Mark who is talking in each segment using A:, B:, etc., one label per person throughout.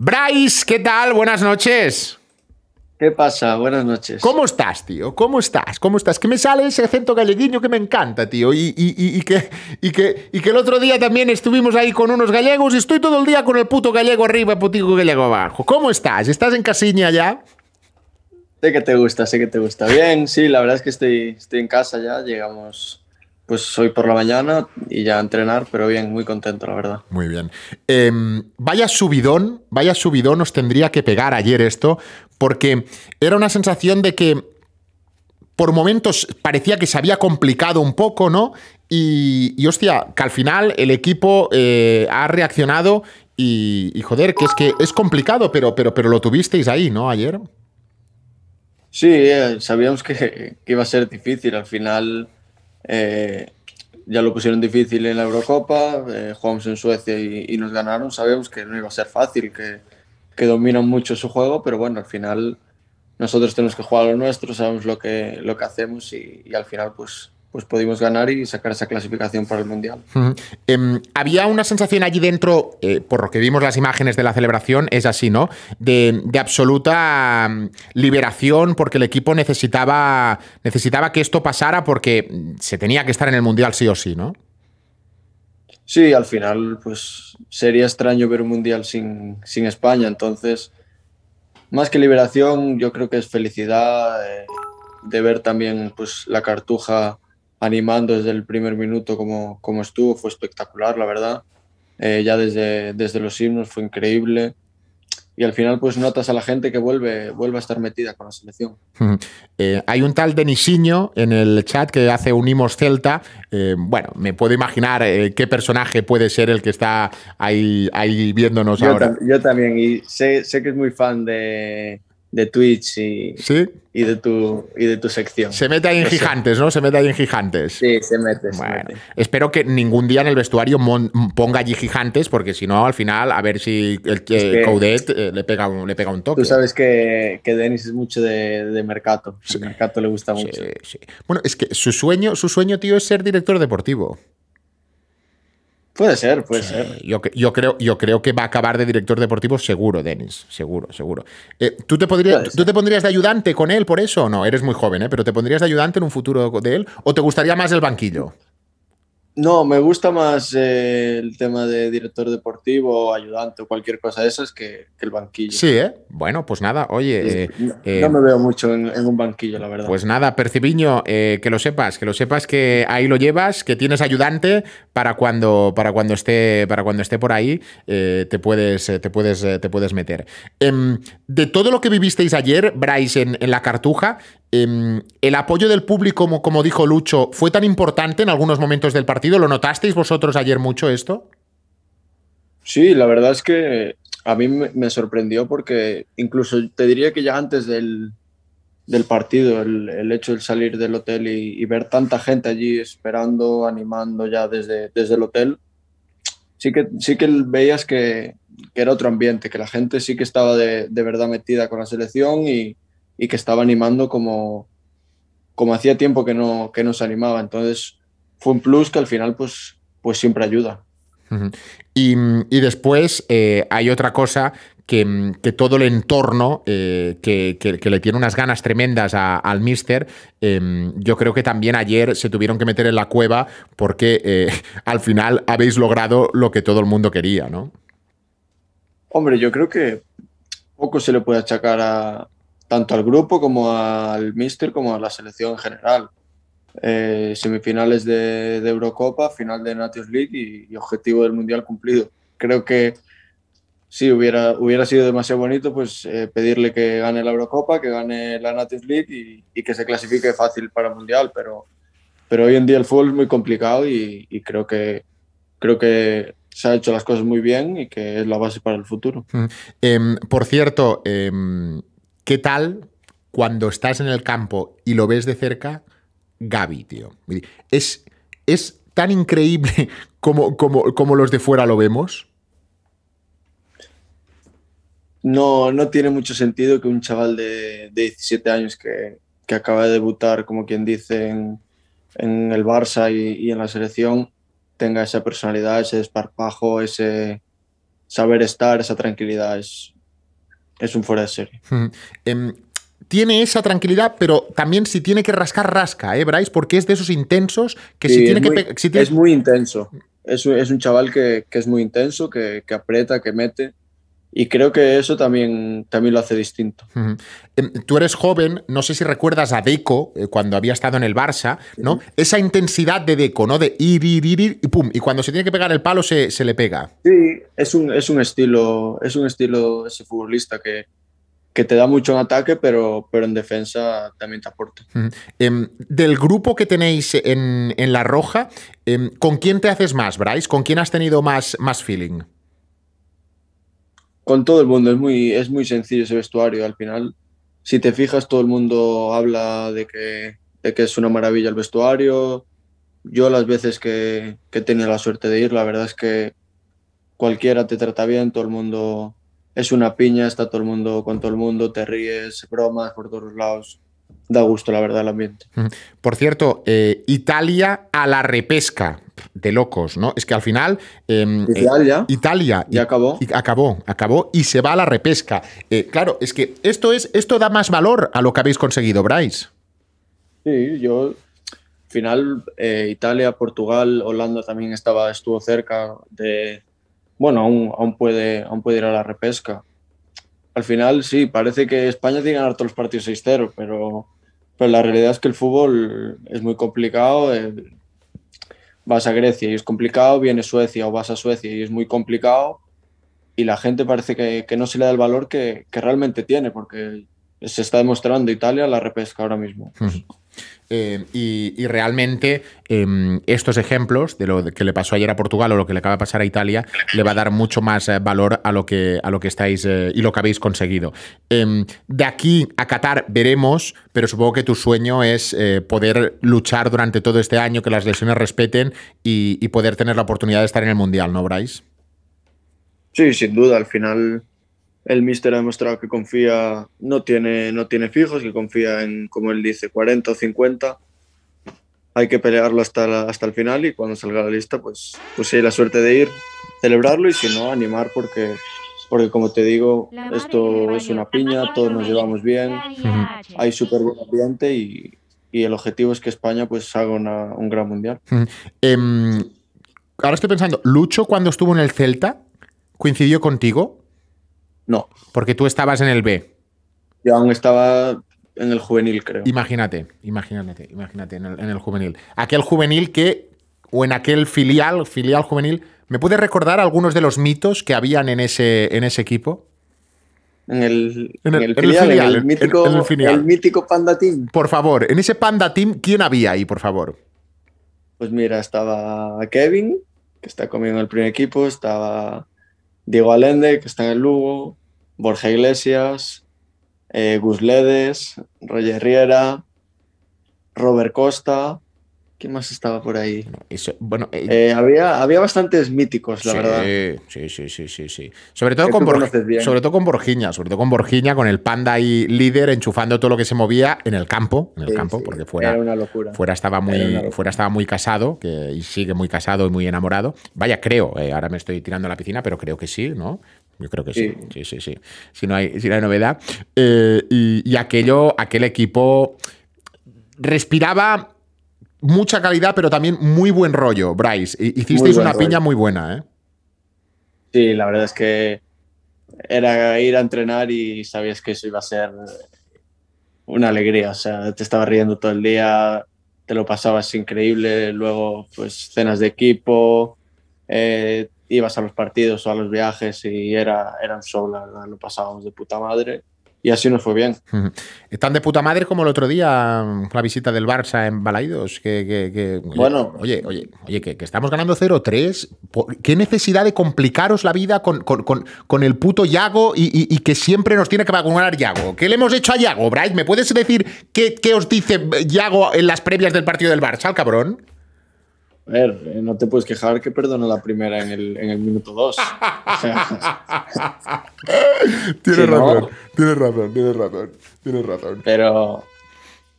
A: Bryce, ¿qué tal? Buenas noches. ¿Qué pasa? Buenas noches. ¿Cómo estás, tío? ¿Cómo estás? ¿Cómo estás? Que me sale ese acento galleguino que me encanta, tío. Y, que, y, que, y que el otro día también estuvimos ahí con unos gallegos y estoy todo el día con el puto gallego arriba, putico gallego abajo. ¿Cómo estás? ¿Estás en casiña ya? Sé que te gusta,
B: sé que te gusta. Bien, sí, la verdad es que estoy, estoy en casa ya. Llegamos
A: pues hoy por la mañana y ya a entrenar, pero bien, muy contento, la verdad. Muy bien. Em, vaya subidón, vaya subidón os tendría que pegar ayer esto, porque era una sensación de que por momentos parecía que se había complicado un poco, ¿no? Y, y hostia, que al final el equipo eh, ha reaccionado y, joder, que es que es complicado, pero, pero, pero lo tuvisteis ahí, ¿no? Ayer.
B: Sí, eh, sabíamos que iba a ser difícil. Al final eh, ya lo pusieron difícil en la Eurocopa, eh, jugamos en Suecia y, nos ganaron. Sabíamos que no iba a ser fácil, que, que, dominan mucho su juego, pero bueno, al final nosotros tenemos que jugar lo nuestro, sabemos lo que, lo que hacemos y al final pues pues pudimos ganar y sacar esa clasificación
A: para el Mundial. Em, había una sensación allí dentro, eh, por lo que vimos las imágenes de la celebración, es así, ¿no? De, absoluta mm, liberación porque el equipo necesitaba, necesitaba que esto pasara porque mm, se tenía que estar en el Mundial sí o sí, ¿no?
B: Sí, al final pues sería extraño ver un Mundial sin, sin España, entonces más que liberación yo creo que es felicidad eh, de ver también pues la cartuja animando desde el primer minuto como, como estuvo, fue espectacular, la verdad. Eh, ya desde, desde los himnos fue increíble. Y al final, pues notas a la gente que vuelve, vuelve a estar metida con la selección.
A: Eh, hay un tal Denisinho en el chat que hace Unimos Celta. Eh, bueno, me puedo imaginar qué personaje puede ser el que está ahí, ahí viéndonos yo ahora.
B: yo también, y sé, sé que es muy fan de, de Twitch y, y, de
A: tu, y de tu sección. Se mete ahí en gigantes, ¿no? Se mete ahí en gigantes. Sí, se mete. Espero que ningún día en el vestuario ponga allí gigantes, porque si no, al final, a ver si el, eh, le, pega un, le pega un
B: toque. Tú sabes que, que Denis es mucho de, de Mercato.
A: El mercato le gusta mucho. bueno, es que su sueño, su sueño, tío, es ser director deportivo. Puede ser, puede ser. Yo, creo, yo creo que va a acabar de director deportivo seguro, Denis. Seguro, seguro. Eh, ¿tú, te podrías, ¿Tú te pondrías de ayudante con él por eso o no? Eres muy joven, ¿eh? Pero ¿te pondrías de ayudante en un futuro de él? ¿O te gustaría más el banquillo?
B: No, me gusta más eh, el tema de director deportivo, ayudante o cualquier cosa de esas que, que el
A: banquillo. Sí, ¿eh? Bueno, pues nada, oye. Eh, eh, no, me veo mucho en, un
B: banquillo, la verdad.
A: Pues nada, Percibiño, que lo sepas, que lo sepas que ahí lo llevas, que tienes ayudante para cuando, para cuando, esté, para cuando esté por ahí, te, puedes, te, puedes, te puedes meter. Em, de todo lo que vivisteis ayer, Bryce, en la cartuja, Em, el apoyo del público, como, como, dijo Lucho, fue tan importante en algunos momentos del partido. ¿Lo notasteis vosotros ayer mucho esto?
B: Sí, la verdad es que a mí me sorprendió porque incluso te diría que ya antes del, partido, el, hecho de salir del hotel y, ver tanta gente allí esperando, animando ya desde, desde el hotel, sí que, sí que veías que, era otro ambiente, que la gente sí que estaba de verdad metida con la selección y, y que estaba animando como, como hacía tiempo que no, que se animaba. Entonces fue un plus que al final pues, pues siempre ayuda.
A: Y, después eh, hay otra cosa que, todo el entorno eh, que, le tiene unas ganas tremendas al Mister. Em, yo creo que también ayer se tuvieron que meter en la cueva porque eh, al final habéis logrado lo que todo el mundo quería, ¿no?
B: Hombre, yo creo que poco se le puede achacar a, tanto al grupo como al míster como a la selección general. Eh, semifinales de, Eurocopa, final de Nations League y, objetivo del Mundial cumplido. Creo que sí, hubiera, hubiera sido demasiado bonito pues, eh, pedirle que gane la Eurocopa, que gane la Nations League y, que se clasifique fácil para el Mundial, pero, pero hoy en día el fútbol es muy complicado y, creo que, creo que se ha hecho las cosas muy bien y que es la base para el futuro.
A: Mm. Em, por cierto, em, ¿Qué tal cuando estás en el campo y lo ves de cerca? Gaby, tío. Es, es tan increíble como, como, los de fuera lo vemos.
B: No, no tiene mucho sentido que un chaval de, 17 años que, acaba de debutar, como quien dice, en, el Barça y, en la selección, tenga esa personalidad, ese desparpajo, ese saber estar, esa tranquilidad
A: es un fuera de serie. Em, tiene esa tranquilidad, pero también si tiene que rascar, rasca, ¿eh, Bryce? Porque es de esos intensos que si tiene que... Es muy
B: intenso. Es, es un chaval que, es muy intenso, que, que aprieta, que mete.
A: Y creo que eso también, también lo hace distinto. Em, tú eres joven, no sé si recuerdas a Deco eh, cuando había estado en el Barça, ¿no? Esa intensidad de Deco, ¿no? De ir, ir, ir, y pum. Y cuando se tiene que pegar el palo, se, le pega.
B: Sí, es un, es un, estilo, es un estilo ese futbolista que, que te da mucho en ataque, pero, pero en defensa también
A: te aporta. Em, del grupo que tenéis en, La Roja, em, ¿con quién te haces más, Bryce? ¿Con quién has tenido más, más feeling?
B: con todo el mundo, es muy, es muy sencillo ese vestuario. Al final, si te fijas, todo el mundo habla de que, que es una maravilla el vestuario. Yo las veces que, que he la suerte de ir, la verdad es que cualquiera te trata bien, todo el mundo es una piña, está todo el mundo con todo el mundo, te ríes, bromas por todos lados.
A: Da gusto, la verdad, el ambiente. Por cierto, eh, Italia a la repesca de locos, ¿no? Es que al final em, eh, Italia, ya y, acabó. Y acabó, acabó y se va a la repesca. Eh, claro, es que esto es esto da más valor a lo que habéis conseguido, Bryce.
B: Sí, yo al final eh, Italia, Portugal, Holanda también estaba estuvo cerca de bueno, aún, puede puede ir a la repesca. Al final sí, parece que España tiene que ganar todos los partidos 6-0, pero pero la realidad es que el fútbol es muy complicado vas a Grecia y es complicado, viene Suecia o vas a Suecia y es muy complicado, y la gente parece que, no se le da el valor que, realmente tiene, porque se está demostrando Italia la repesca ahora
A: mismo. Hmm. Eh, y, realmente em, estos ejemplos de lo que le pasó ayer a Portugal o lo que le acaba de pasar a Italia le va a dar mucho más eh, valor a lo que, a lo que estáis eh, y lo que habéis conseguido. Em, de aquí a Qatar veremos, pero supongo que tu sueño es poder luchar durante todo este año, que las lesiones respeten y, y, poder tener la oportunidad de estar en el Mundial, ¿no, Bryce?
B: Sí, sin duda. Al final el míster ha demostrado que confía, no tiene, no tiene fijos, que confía en, como él dice, 40 o 50. Hay que pelearlo hasta, hasta el final y cuando salga la lista, pues, pues si hay la suerte de ir, celebrarlo y si no, animar porque, porque como te digo, esto es una piña, todos nos llevamos bien, hay súper buen ambiente y, el objetivo es que España pues haga un gran mundial.
A: Em, ahora estoy pensando, Lucho cuando estuvo en el Celta, ¿coincidió contigo? No. Porque tú estabas en el B. Yo aún estaba en el juvenil, creo. Imagínate, imagínate, imagínate, en el, juvenil. Aquel juvenil que, o en aquel filial, filial juvenil, ¿me puedes recordar algunos de los mitos que habían en ese, en ese equipo? En el, filial, el mítico, Panda Team. Por favor, en ese Panda Team, ¿quién había ahí, por favor?
B: Pues mira, estaba Kevin, que está comiendo el primer equipo, estaba Diego Alende, que está en el Lugo, Borja Iglesias, eh, Gus Ledes, Roger Riera, Robert Costa, ¿Qué más estaba por ahí? bueno, eh, eh, había, había bastantes míticos, la verdad.
A: Sí, sí, sí, sí, sí. Sobre todo, con sobre todo con Borgiña, sobre todo con con el panda y líder, enchufando todo lo que se movía en el campo, en el campo, porque fuera, fuera estaba muy, fuera estaba muy casado, que, y sigue muy casado y muy enamorado. Vaya, creo, eh, ahora me estoy tirando a la piscina, pero creo que sí, ¿no? Yo creo que sí, sí, sí, sí. Si no hay, si no hay novedad. Y, y aquello, aquel equipo respiraba mucha calidad, pero también muy buen rollo, Bryce. Hicisteis una piña muy buena, ¿eh? Sí, la verdad es que
B: era ir a entrenar y sabías que eso iba a ser una alegría. O sea, te estabas riendo todo el día, te lo pasabas increíble. Luego, pues, cenas de equipo, eh, ibas a los partidos o a los viajes y era, eran un show, Lo pasábamos de puta madre
A: y así nos fue bien. Están de puta madre como el otro día mm, la visita del Barça en Balaidos. Que, bueno, oye, oye, oye, que, estamos ganando 0-3. ¿Qué necesidad de complicaros la vida con, el puto Yago y, que siempre nos tiene que vacunar Yago? ¿Qué le hemos hecho a Yago, Bright? ¿Me puedes decir qué, qué os dice Yago en las previas del partido del Barça, al cabrón? A ver, eh, no te
B: puedes quejar que perdona la primera en el, en el minuto 2.
A: tienes, razón, tienes razón, tienes razón,
B: razón. Pero,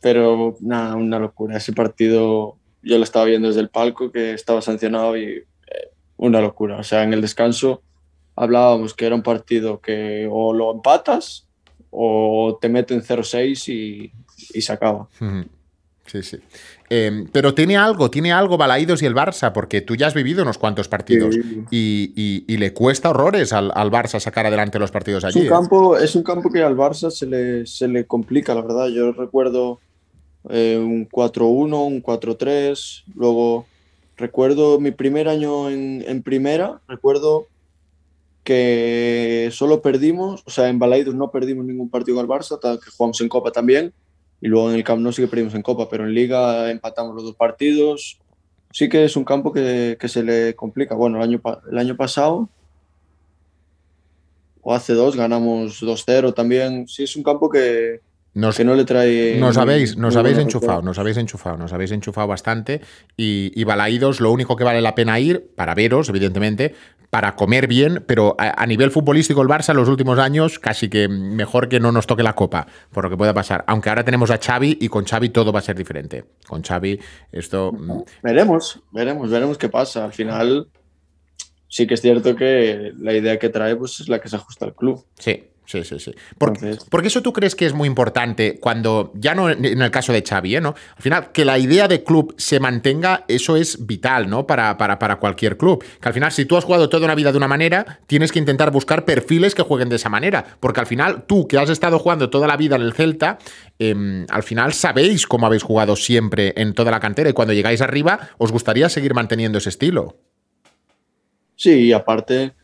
B: pero nada, una locura. Ese partido yo lo estaba viendo desde el palco, que estaba sancionado y eh, una locura. O sea, en el descanso hablábamos que era un partido que o lo empatas o te meten 0-6 y, y se acaba.
A: Sí, sí. Em, pero tiene algo, tiene algo Balaídos y el Barça, porque tú ya has vivido unos cuantos partidos y, le cuesta horrores al, Barça sacar adelante los partidos allí. Es un ¿eh?
B: campo, es un campo que al Barça se le, se le complica, la verdad. Yo recuerdo eh, un 4-1, un 4-3, luego recuerdo mi primer año en, primera, recuerdo que solo perdimos, o sea, en Balaídos no perdimos ningún partido al Barça, que jugamos en Copa también y luego en el campo no sí que perdimos en Copa, pero en Liga empatamos los dos partidos. Sí que es un campo que, se le complica. Bueno, el año, el año pasado o hace dos ganamos 2-0 también. Sí es un campo que, nos, que no le
A: trae. Nos habéis, enchufado, nos habéis enchufado, nos habéis enchufado bastante. Y, y Balaídos, lo único que vale la pena ir, para veros, evidentemente, para comer bien, pero a, nivel futbolístico, el Barça, los últimos años, casi que mejor que no nos toque la copa, por lo que pueda pasar. Aunque ahora tenemos a Xavi y con Xavi todo va a ser diferente. Con Xavi, esto. Mm,
B: veremos, veremos, veremos qué pasa. Al final sí que es cierto que la idea que trae pues, es la que se ajusta al club.
A: Sí, sí, sí, sí. Porque eso tú crees que es muy importante cuando, ya no en el caso de Xavi, ¿eh? ¿no? Al final, que la idea de club se mantenga, eso es vital, ¿no? Para, para, para cualquier club. Que al final, si tú has jugado toda una vida de una manera, tienes que intentar buscar perfiles que jueguen de esa manera. Porque al final, tú que has estado jugando toda la vida en el Celta, em, al final sabéis cómo habéis jugado siempre en toda la cantera y cuando llegáis arriba, os gustaría seguir manteniendo ese estilo.
B: Sí, y aparte,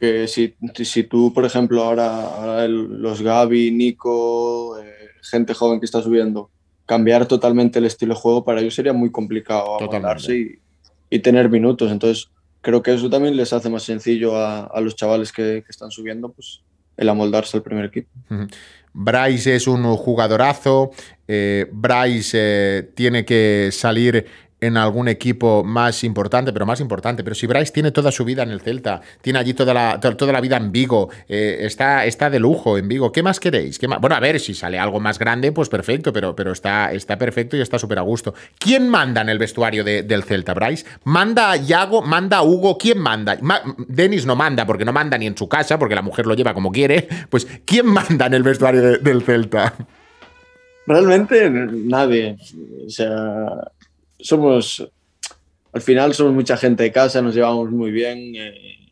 B: que si, si, tú, por ejemplo, ahora, los Gaby, Nico, eh, gente joven que está subiendo, cambiar totalmente el estilo de juego para ellos sería muy complicado amoldarse y, tener minutos. Entonces, creo que eso también les hace más sencillo a, los chavales que, están subiendo,
A: pues el amoldarse al primer equipo. Bryce es un jugadorazo, eh, Bryce eh, tiene que salir en algún equipo más importante, pero más importante. Pero si Bryce tiene toda su vida en el Celta, tiene allí toda la, toda la vida en Vigo, eh, está, está de lujo en Vigo, ¿qué más queréis? Bueno, a ver, si sale algo más grande, pues perfecto, pero, pero está, está perfecto y está súper a gusto. ¿Quién manda en el vestuario del Celta, Bryce? ¿Manda a Yago? ¿Manda a Hugo? ¿Quién manda? Dennis Denis no manda, porque no manda ni en su casa, porque la mujer lo lleva como quiere. Pues, ¿quién manda en el vestuario del Celta?
B: Realmente nadie. O sea somos, al final somos mucha gente de casa, nos llevamos muy bien, eh,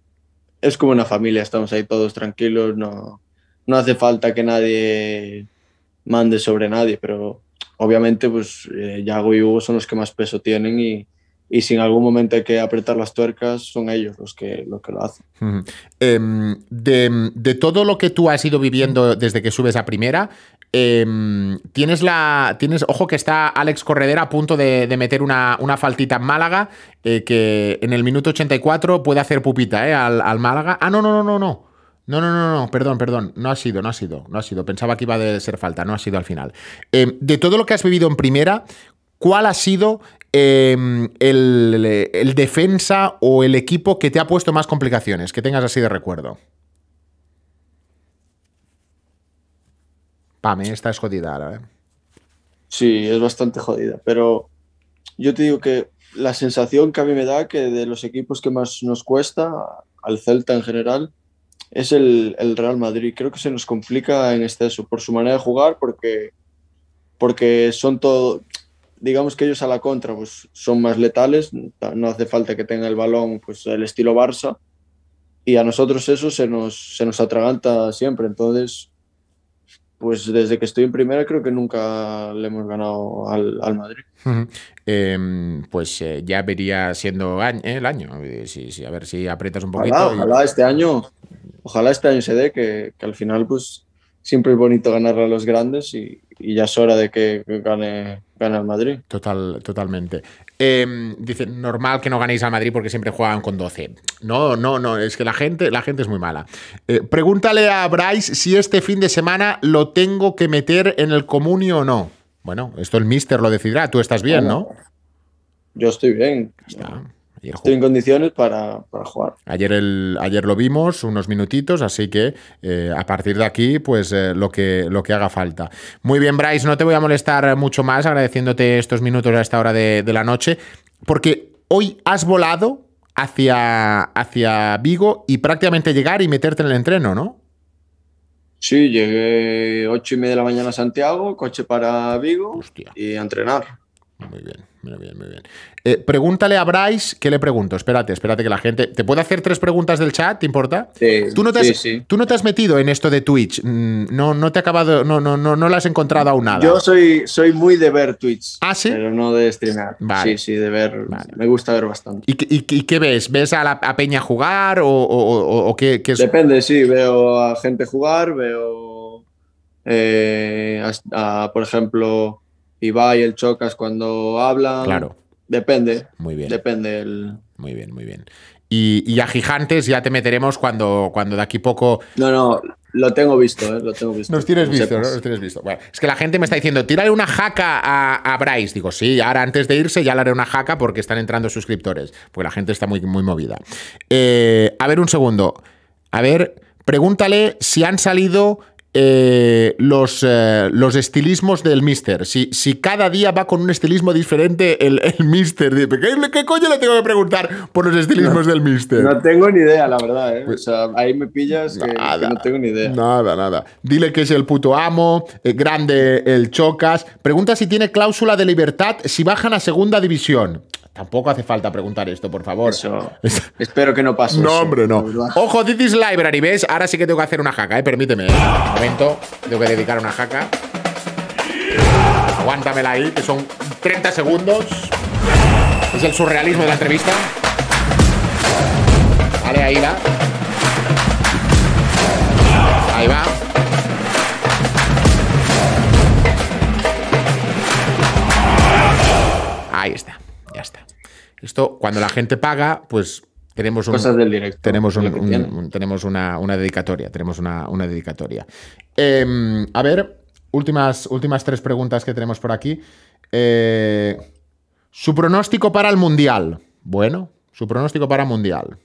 B: es como una familia, estamos ahí todos tranquilos, no, no hace falta que nadie mande sobre nadie, pero obviamente pues eh, Yago y Hugo son los que más peso tienen y, y si en algún momento hay que apretar las tuercas, son ellos los que, los que lo hacen.
A: Em, de, de, todo lo que tú has ido viviendo desde que subes a primera, Em, tienes la. Tienes, ojo que está Alex Corredera a punto de, meter una, faltita en Málaga. Eh, que en el minuto 84 puede hacer pupita, eh, al, Málaga. Ah, no, no, no, no, no. No, no, no, no, perdón, perdón. No ha sido, no ha sido, no ha sido. Pensaba que iba a ser falta, no ha sido al final. Em, de todo lo que has vivido en primera, ¿cuál ha sido em, el defensa o el equipo que te ha puesto más complicaciones? Que tengas así de recuerdo. está es jodida ahora. ¿eh?
B: Sí, es bastante jodida, pero yo te digo que la sensación que a mí me da que de los equipos que más nos cuesta, al Celta en general, es el, Real Madrid. Creo que se nos complica en exceso por su manera de jugar, porque, porque son todo, digamos que ellos a la contra pues, son más letales, no hace falta que tenga el balón pues, el estilo Barça, y a nosotros eso se nos, se nos atraganta siempre. Entonces, pues desde que estoy en primera creo que nunca
A: le hemos ganado al, Madrid. Em, pues eh, ya vería siendo eh, el año, a ver si aprietas un poquito. Ojalá, este año, ojalá
B: este año se dé, que al final pues siempre es bonito ganarle a los grandes y, ya es hora de que,
A: gane, el Madrid. Total, totalmente. Em, dice, normal que no ganéis al Madrid porque siempre juegan con 12. No, no, no, es que la gente, la gente es muy mala. Eh, pregúntale a Bryce si este fin de semana lo tengo que meter en el comunio o no. Bueno, esto el mister lo decidirá. Tú estás bien, ¿no?
B: Yo estoy bien. Está.
A: Estoy en condiciones para, jugar. Ayer, el, ayer lo vimos, unos minutitos, así que eh, a partir de aquí, pues eh, lo, que, lo que haga falta. Muy bien, Bryce, no te voy a molestar mucho más agradeciéndote estos minutos a esta hora de, la noche, porque hoy has volado hacia, hacia Vigo y prácticamente llegar y meterte en el entreno, ¿no?
B: Sí, llegué 8 y media de la mañana a Santiago, coche para Vigo y a entrenar. Muy bien muy bien, muy bien.
A: Eh, pregúntale a Bryce, ¿qué le pregunto? Espérate, espérate que la gente. ¿Te puedo hacer tres preguntas del chat? ¿Te importa?
B: Sí, ¿Tú no te has, sí, Tú
A: no te has metido en esto de Twitch. Mm, no, no te ha acabado. No, no, no, no lo has encontrado aún nada. Yo
B: soy, soy muy de ver Twitch. Ah, sí. Pero no de streamear. Vale. Sí, sí, de ver. Me gusta ver bastante.
A: ¿Y, qué ves? ¿Ves a la Peña jugar o, qué, es? Depende, sí. Veo
B: a gente jugar, veo. Eh, a, por ejemplo y el Chocas cuando hablan. Claro. Depende. Muy bien. Depende
A: Muy bien, muy bien. Y, a Gigantes ya te meteremos cuando, cuando de aquí poco. No, no, lo tengo visto, ¿eh? lo tengo visto. tienes visto, ¿no? Nos tienes visto. es que la gente me está diciendo, tírale una jaca a, Bryce. Digo, sí, ahora antes de irse ya le haré una jaca porque están entrando suscriptores. Porque la gente está muy, muy movida. Eh, a ver, un segundo. A ver, pregúntale si han salido eh, los, eh, los estilismos del Mister. Si, si, cada día va con un estilismo diferente, el, el Mister dice: ¿qué, coño le tengo que preguntar por los estilismos del Mister? No tengo ni idea, la verdad. ¿eh? Pues o sea, ahí me pillas que, no tengo ni idea. Nada, nada. Dile que es el puto amo, eh, grande el Chocas. Pregunta si tiene cláusula de libertad si bajan a segunda división. Tampoco hace falta preguntar esto, por favor. Espero que no pase. No, hombre, no. Ojo, This is Library, ¿ves? Ahora sí que tengo que hacer una jaca, ¿eh? Permíteme. ¿eh? Un momento, tengo que dedicar una jaca. Aguántamela ahí, que son 30 segundos. Es el surrealismo de la entrevista. Vale, ahí va. Ahí va. Ahí está. Esto, cuando la gente paga, pues tenemos Tenemos, tenemos una, dedicatoria. Tenemos una, dedicatoria. Em, a ver, últimas, últimas tres preguntas que tenemos por aquí. Eh, su pronóstico para el Mundial. Bueno, su pronóstico para el Mundial.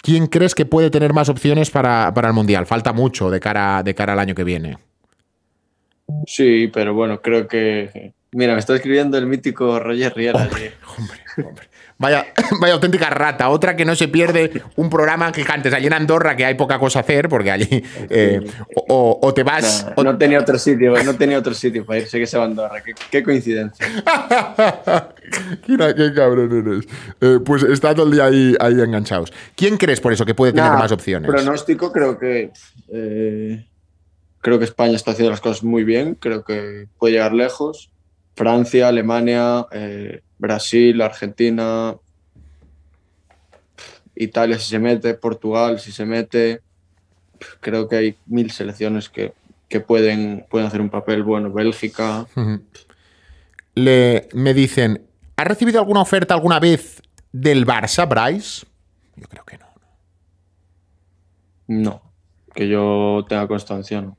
A: ¿Quién crees que puede tener más opciones para, para el Mundial? Falta mucho de cara, de cara al año que viene. Sí, pero bueno, creo que Mira, me está escribiendo el mítico Roger Riera. Hombre, hombre, Vaya, vaya auténtica rata. Otra que no se pierde un programa que antes allí en Andorra, que hay poca cosa hacer, porque allí eh, o, te vas. o... no, tenía otro sitio, no tenía
B: otro sitio para irse que se va a Andorra. Qué, coincidencia.
A: qué, qué, cabrón eres. Eh, pues está todo el día ahí, ahí, enganchados. ¿Quién crees por eso que puede tener más opciones?
B: Pronóstico, creo que. Eh, creo que España está haciendo las cosas muy bien. Creo que puede llegar lejos Francia, Alemania, eh, Brasil, Argentina, Italia si se mete, Portugal si se mete. Creo que hay mil selecciones que, pueden, pueden hacer un papel
A: bueno. Bélgica. Le, me dicen, ¿Ha recibido alguna oferta alguna vez del Barça, Bryce? Yo creo que no. No, que yo tenga constancia, no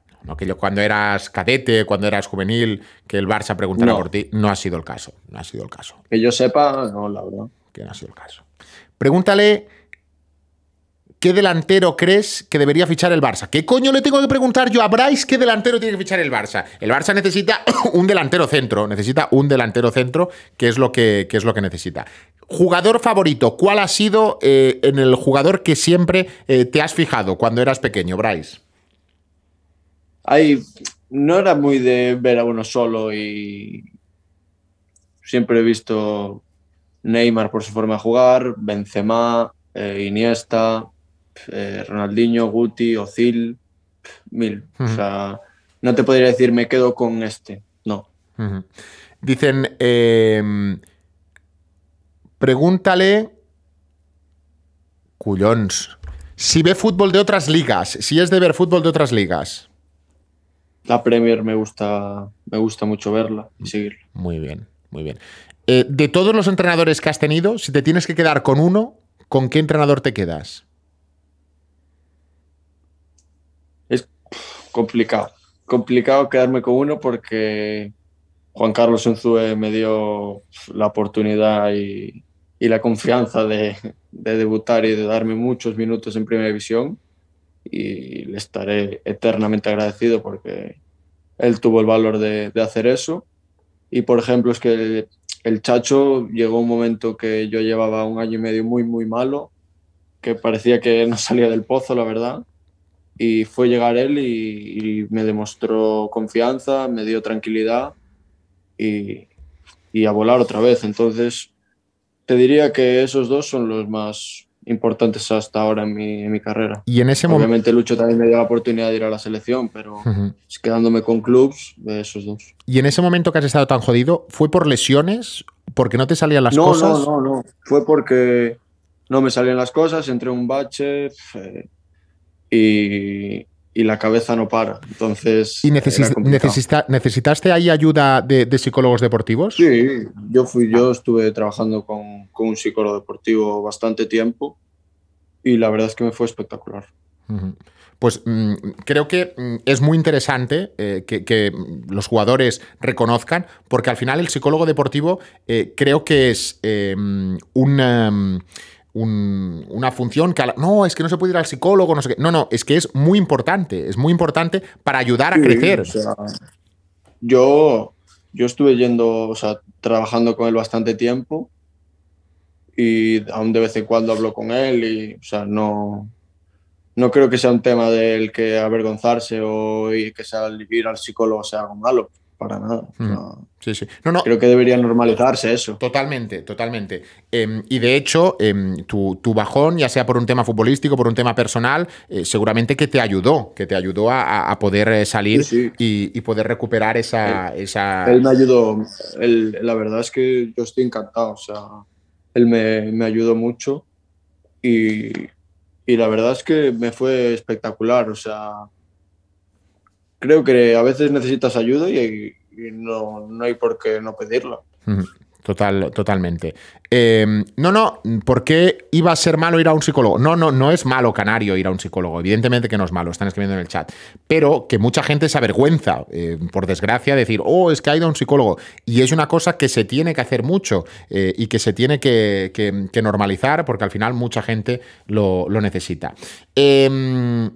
A: cuando eras cadete, cuando eras juvenil, que el Barça preguntara por ti, no ha sido el caso. No ha sido el caso. Que yo sepa, no, la verdad. Que no ha sido el caso. Pregúntale qué delantero crees que debería fichar el Barça. ¿Qué coño le tengo que preguntar yo a Bryce qué delantero tiene que fichar el Barça? El Barça necesita un delantero centro, necesita un delantero centro, que es lo que, es lo que necesita. Jugador favorito, ¿cuál ha sido eh, en el jugador que siempre eh, te has fijado cuando eras pequeño, Bryce?
B: no era muy de ver a uno solo y siempre he visto Neymar por su forma de jugar, Benzema, eh, Iniesta, eh, Ronaldinho, Guti, Ozil, mil. O sea, no te podría decir me quedo con este,
A: no. Dicen, em, pregúntale, Cullons, si ve fútbol de otras ligas, si es de ver fútbol de otras ligas la Premier me gusta, me gusta mucho verla y seguirla. Muy bien, muy bien. Eh, de todos los entrenadores que has tenido, si te tienes que quedar con uno, ¿con qué entrenador te quedas?
B: Es complicado. Complicado quedarme con uno porque Juan Carlos Enzúe eh, me dio la oportunidad y, la confianza de, debutar y de darme muchos minutos en Primera División y le estaré eternamente agradecido porque él tuvo el valor de, hacer eso. Y por ejemplo, es que el, Chacho llegó un momento que yo llevaba un año y medio muy, muy malo, que parecía que no salía del pozo, la verdad. Y fue llegar él y, me demostró confianza, me dio tranquilidad y a volar otra vez. Entonces, te diría que esos dos son los más importantes hasta ahora en mi, carrera.
A: Y en ese momento. Obviamente
B: Lucho también me dio la oportunidad de ir a la selección, pero quedándome con clubs de esos
A: dos. Y en ese momento que has estado tan jodido, ¿fue por lesiones? ¿Porque no te salían las cosas?
B: No, no, no. Fue porque no me salían las cosas, entré un bache eh, y, y la cabeza no para. Entonces. ¿Y
A: necesitaste ahí ayuda de, psicólogos deportivos?
B: Sí, yo fui, yo estuve trabajando con, un psicólogo deportivo bastante tiempo y la verdad es que me fue espectacular.
A: pues mm, creo que mm, es muy interesante eh, que, los jugadores reconozcan, porque al final el psicólogo deportivo eh, creo que es eh, mm, un una función que... no, es que no se puede ir al psicólogo, no sé No, no, es que es muy importante, es muy importante para ayudar a crecer.
B: yo, yo estuve yendo, o sea, trabajando con él bastante tiempo y aún de vez en cuando hablo con él y, o sea, no, no creo que sea un tema del que avergonzarse o que sea ir al psicólogo sea algo malo
A: para nada. Sí, No, no. Creo que debería normalizarse eso. Totalmente, totalmente. Em, y de hecho, em, tu, tu, bajón, ya sea por un tema futbolístico, por un tema personal, eh, seguramente que te ayudó, que te ayudó a, a poder eh, salir Y, y, poder recuperar esa... Él, esa... él me
B: ayudó. la verdad es que yo estoy encantado. O sea, él me, me ayudó mucho y, y la verdad es que me fue espectacular. O sea, creo que a veces necesitas ayuda y, no, hay por qué no pedirlo.
A: Total, totalmente. Em, no, no, ¿por qué iba a ser malo ir a un psicólogo? No, no, no es malo, canario, ir a un psicólogo. Evidentemente que no es malo, están escribiendo en el chat. Pero que mucha gente se avergüenza, em, por desgracia, decir, oh, es que ha ido a un psicólogo. Y es una cosa que se tiene que hacer mucho eh, y que se tiene que, normalizar porque al final mucha gente lo, lo necesita. Eh,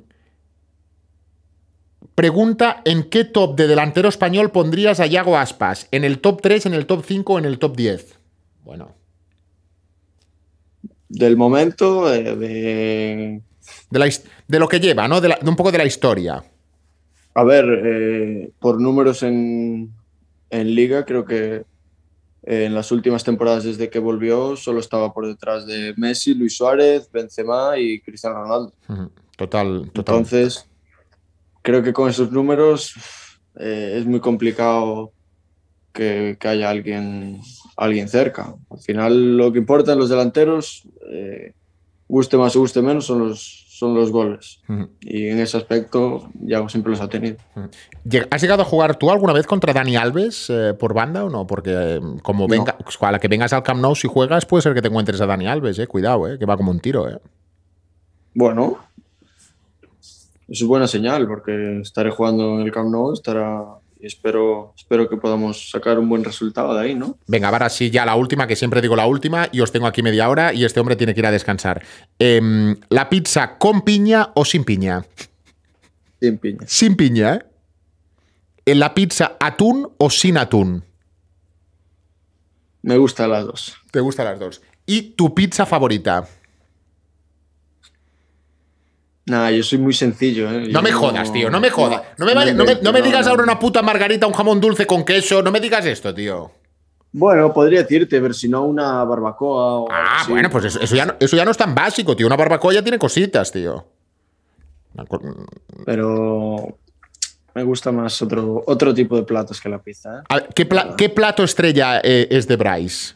A: Pregunta en qué top de delantero español pondrías a Yago Aspas, en el top 3, en el top 5 o en el top 10. Bueno. Del momento, eh, de... De, lo que lleva, ¿no? De, un poco de la historia.
B: A ver, eh,
A: por números
B: en, liga, creo que eh, en las últimas temporadas desde que volvió solo estaba por detrás de Messi, Luis Suárez, Benzema y Cristiano Ronaldo. Total, total. Entonces, creo que con esos números eh, es muy complicado que, haya alguien, alguien cerca. Al final lo que importa en los delanteros, eh, guste más o guste menos, son los, son los goles. Y en ese aspecto ya siempre los ha tenido.
A: ¿Has llegado a jugar tú alguna vez contra Dani Alves eh, por banda o no? Porque como venga, pues, a la que vengas al Camp Nou, si juegas, puede ser que te encuentres a Dani Alves, Cuidado, que va como un tiro,
B: Bueno, es buena señal porque estaré jugando en el Camp Nou, estará y espero, espero que podamos sacar un buen resultado de ahí, ¿no?
A: Venga, ahora sí, ya la última, que siempre digo la última, y os tengo aquí media hora y este hombre tiene que ir a descansar. Em, ¿La pizza con piña o sin piña? Sin piña. Sin piña, ¿eh? ¿En ¿La pizza atún o sin atún? Me gustan las dos. Te gustan las dos. ¿Y tu pizza favorita? Nada, yo soy muy sencillo, ¿eh? No me jodas, tío, no me jodas. No, me, digas ahora una puta margarita, un jamón dulce con queso, no me digas esto, tío.
B: Bueno, podría decirte, ver, si no, una barbacoa
A: o Ah, bueno, pues eso, ya no, es tan básico, tío. Una barbacoa ya tiene cositas, tío.
B: Pero me gusta más otro, otro tipo de platos
A: que la pizza. ¿eh? ¿qué, plato estrella eh, es de Bryce?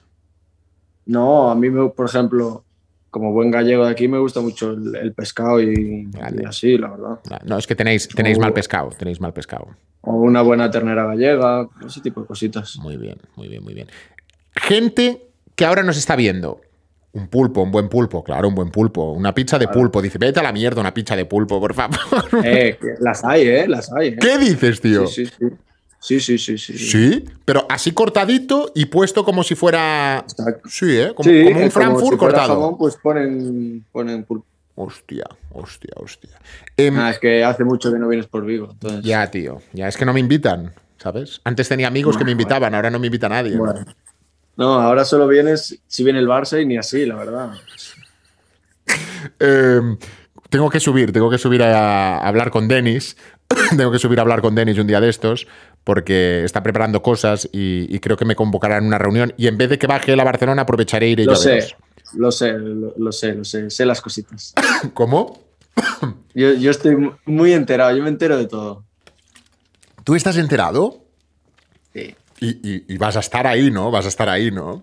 B: No, a mí, me, por ejemplo, como buen gallego de aquí me gusta mucho el, pescado y, así, la
A: verdad. No, es que tenéis, tenéis mal pescado, tenéis mal pescado.
B: O una buena ternera gallega,
A: ese tipo de cositas. Muy bien, muy bien, muy bien. Gente que ahora nos está viendo. Un pulpo, un buen pulpo, claro, un buen pulpo. Una pizza de pulpo. Dice, vete a la mierda una pizza de pulpo, por favor. Eh, las hay, ¿eh? Las hay. Eh. ¿Qué dices, tío? Sí, sí, sí. Sí, sí, sí, sí. Sí, pero así cortadito y puesto como si fuera. Sí, ¿eh? Como, como un eh, Frankfurt cortado. pues ponen, ponen Hostia, hostia, hostia. Em, ah, es que hace mucho que no vienes por vivo. Ya, tío. Ya es que no me invitan, ¿sabes? Antes tenía amigos que me ah, invitaban, ahora no me invita nadie.
B: No, ahora solo vienes si viene el Barça y ni así, la verdad.
A: Em, tengo que subir, tengo que subir a, a hablar con Denis tengo que subir a hablar con Denis un día de estos porque está preparando cosas y, creo que me convocarán en una reunión. Y en vez de que baje la Barcelona, aprovecharé ir y lo sé,
B: lo sé, lo, sé, lo sé, sé las cositas. ¿Cómo? yo, estoy muy enterado, yo me entero de todo.
A: ¿Tú estás enterado? Sí. Y, y, vas a estar ahí, ¿no? Vas a estar ahí, ¿no?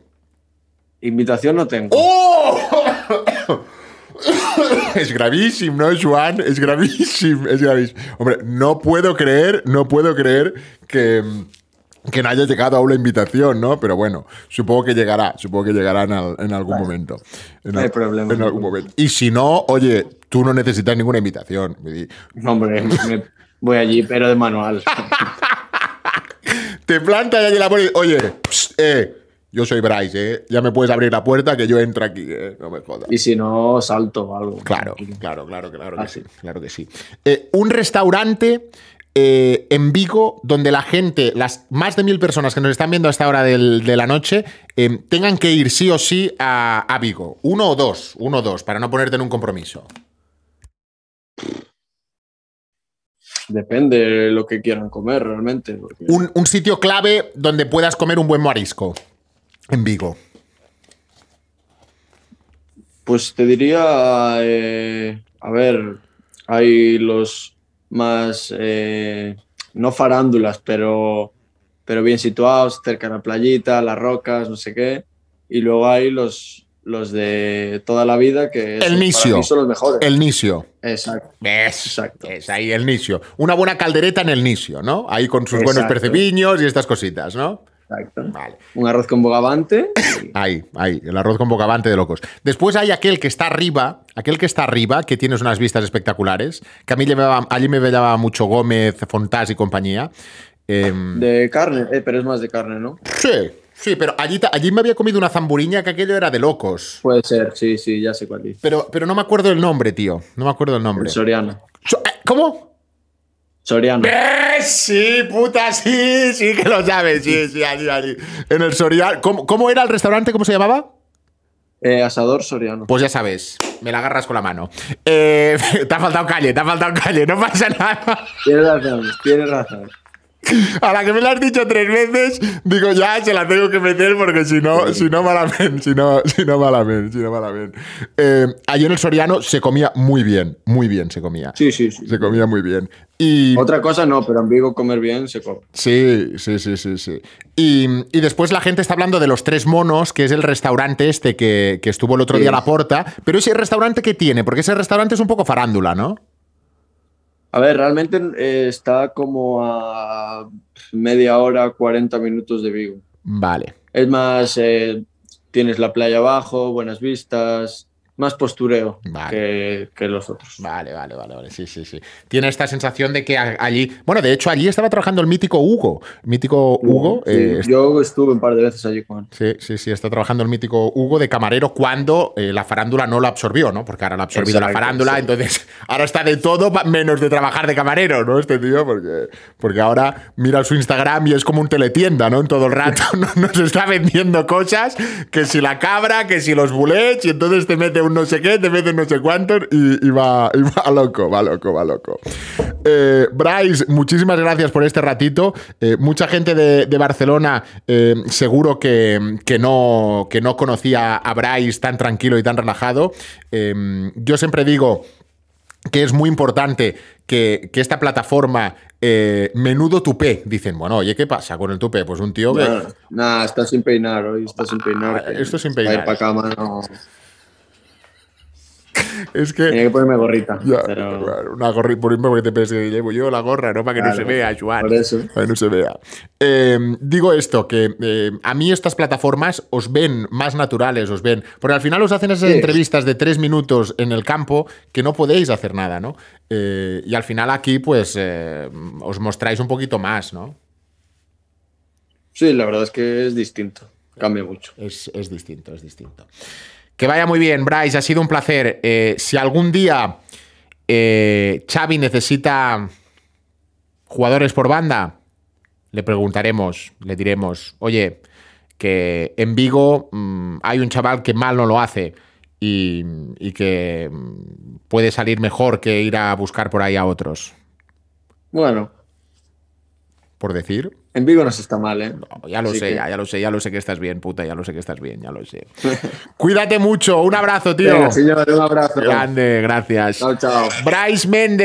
A: Invitación no tengo. ¡Oh! es gravísimo, ¿no, Juan? Es gravísimo, es gravísimo. Hombre, no puedo creer, no puedo creer que no haya llegado a una invitación, ¿no? Pero bueno, supongo que llegará, supongo que llegará en, algún momento. no hay problema. Y si no, oye, tú no necesitas ninguna invitación. hombre, voy allí, pero de manual. Te plantas y allí la pones, oye, eh, yo soy Bryce, ¿eh? Ya me puedes abrir la puerta que yo entro aquí, ¿eh? No me jodas. Y si no, salto o algo. Claro, claro, claro, claro que ah, sí. Eh, un restaurante en Vigo donde la gente, las más de mil personas que nos están viendo a esta hora de la noche, tengan que ir sí o sí a, Vigo. Uno o dos, uno o dos, para no ponerte en un compromiso.
B: Depende de lo que quieran comer realmente.
A: un sitio clave donde puedas comer un buen marisco en Vigo?
B: Pues te diría, eh, a ver, hay los más, eh, no farándulas, pero, pero bien situados, cerca de la playita, las rocas, no sé qué. Y luego hay los,
A: los de toda la vida que el son los mejores. El nicio. Exacto. Exacto. ahí el nicio. Una buena caldereta en el nicio, ¿no? Ahí con sus buenos percebiños y estas cositas, ¿no?
B: Exacto. Un arroz con bogavante.
A: Ahí, ahí, el arroz con bogavante de locos. Después hay aquel que está arriba, aquel que está arriba, que tienes unas vistas espectaculares, que a mí allí me veía mucho Gómez, Fontás y compañía. Em, de
B: carne, eh, pero es más de carne, ¿no?
A: Sí, Sí, pero allí, allí me había comido una zamburiña que aquello era de locos. Puede ser, sí, sí, ya sé cuál es. Pero, pero no me acuerdo el nombre, tío. No me acuerdo el nombre. Soriano. Eh, ¿Cómo? Soriano. Sí, puta, sí, sí que lo sabes. Sí, sí, allí, allí. En el Soriano. ¿Cómo, era el restaurante? ¿Cómo se llamaba? Eh, asador Soriano. Pues ya sabes, me la agarras con la mano. Eh, te ha faltado calle, te ha faltado calle, no pasa nada.
B: Tienes razón, tienes razón.
A: a la que me lo has dicho tres veces, digo, ya se la tengo que meter porque si no, si no malamente, si no, si no malamente, si no malamente. Eh, allí en el Soriano se comía muy bien, muy bien se comía. Sí, sí, sí. Se comía muy bien. Y... Otra cosa no,
B: pero en Vigo comer bien se come.
A: Sí, sí, sí, sí, sí. Y, después la gente está hablando de Los Tres Monos, que es el restaurante este que, estuvo el otro día a la puerta. Pero ese restaurante, ¿qué tiene? Porque ese restaurante es un poco farándula, ¿no?
B: A ver, realmente eh, está como a media hora, 40 minutos de Vigo. Vale. Es más, eh, tienes la playa abajo,
A: buenas vistas, más postureo que, los otros. Vale, vale, vale, sí, sí, sí. Tiene esta sensación de que allí, bueno, de hecho allí estaba trabajando el mítico Hugo, mítico Hugo. sí, eh,
B: yo estuve un par de veces allí con
A: Sí, sí, sí, está trabajando el mítico Hugo de camarero cuando eh, la farándula no lo absorbió, ¿no? Porque ahora lo ha absorbido la farándula, entonces ahora está de todo menos de trabajar de camarero, ¿no? Este tío, porque, porque ahora mira su Instagram y es como un teletienda, ¿no? En todo el rato nos está vendiendo cosas, que si la cabra, que si los bullets, y entonces te mete no sé qué, de mete no sé cuánto y, va, loco, va loco, va loco. Eh, Bryce, muchísimas gracias por este ratito. Eh, mucha gente de, Barcelona eh, seguro que, no, que no conocía a Bryce tan tranquilo y tan relajado. yo siempre digo que es muy importante que, esta plataforma menudo tupé. Dicen, bueno, oye, ¿qué pasa con el tupé? Pues un tío que. Nada,
B: nah, está sin peinar hoy, está sin peinar. Ah, esto esto sin peinar. Para es que. que ponerme gorrita.
A: Una gorrita, porque te pensé que llevo yo la gorra, ¿no? Para que no se vea, Juan. Para que no se vea. Em, digo esto, que em, a mí estas plataformas os ven más naturales, os ven. Porque al final os hacen esas entrevistas de tres minutos en el campo que no podéis hacer nada, ¿no? Eh, y al final aquí, pues, eh, os mostráis un poquito más, ¿no?
B: Sí, la verdad es que es distinto. Cambia mucho. Es, es distinto, es distinto.
A: Que vaya muy bien, Bryce, ha sido un placer. Eh, si algún día eh, Xavi necesita jugadores por banda, le preguntaremos, le diremos, oye, que en Vigo mm, hay un chaval que mal no lo hace y, que mm, puede salir mejor que ir a buscar por ahí a otros. Bueno. Por decir. En vivo no se está mal, ¿eh? ya lo sé, ya, lo sé, ya lo sé que estás bien, puta, ya lo sé que estás bien, ya lo sé. Cuídate mucho, un abrazo, tío. señor, un abrazo. Grande, gracias. Chao, chao. Bryce Méndez.